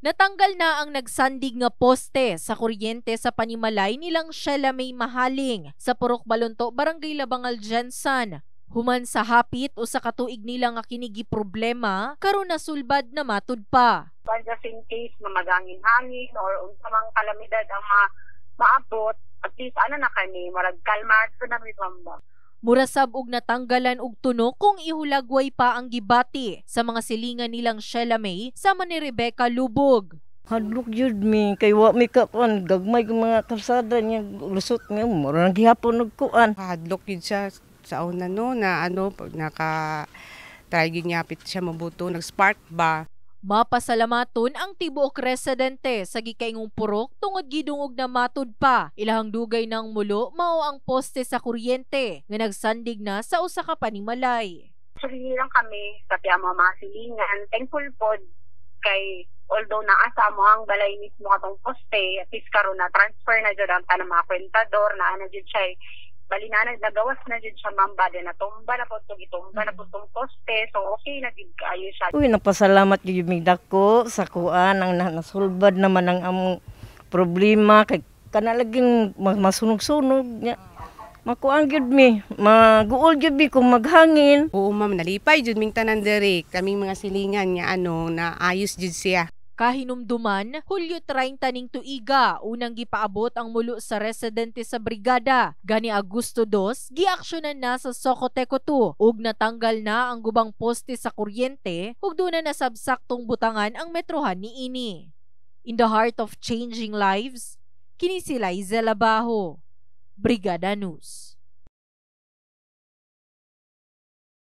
Natanggal na ang nagsandig nga poste sa kuryente sa panimalay nilang Shella May Mahaling sa Purok Balunto, Barangay Labangal, Jensan. Human sa hapit o sa katuig nila nga kinigi problema, karon na sulbad na matud pa. Just in case na magangin hangin or unsa kalamidad ang ma maabot, at least ano na kami, marag kalmar ko na mi Murasab og natanggalan og tuno kung ihulagway pa ang gibati sa mga silingan nilang Sheila May sama ni Rebecca Lubog. Hadlok yun mi, kay wa mi kakuan, gagmay ko mga kalsada niya, lusot nga, murang nang gihapon nagkuan. Hadlok yun siya sa una no, na ano, pag naka, try gyud siya mabuto, nag-spark ba. Mapasalamaton ang tibuok residente sa gikaingong purok tungod gidungog na matod pa. Ilahang dugay ng mulo mao ang poste sa kuryente nga nagsandig na sa usa ka panimalay. Suliran kami sa mga mga silingan. Thankful pod kay although naasa mo ang balay mismo atong poste at least karon na transfer na jud ang tanang mga kwentador na ana jud siya eh bali na nagawas na din siya ma'am bali na tumba na po itumba na po tong poste so okay na gid kayo siya uy napasalamat nagpasalamat gyud ko sa kuan ang nasulbad naman ang among problema kay kanalaging masunog-sunog niya makuang gyud mi maguol gyud mi kung maghangin oo ma'am nalipay jud ming tanan diri kaming mga silingan nga ano na ayos jud siya Kahinumduman, Hulyo 30 ning tuiga, unang gipaabot ang mulo sa residente sa brigada. Gani Agosto 2, giaksyonan na sa Socoteco 2 ug natanggal na ang gubang poste sa kuryente ug duna na nasabsaktong butangan ang metrohan ni ini. In the heart of changing lives, kini sila Izelabaho. Brigada News.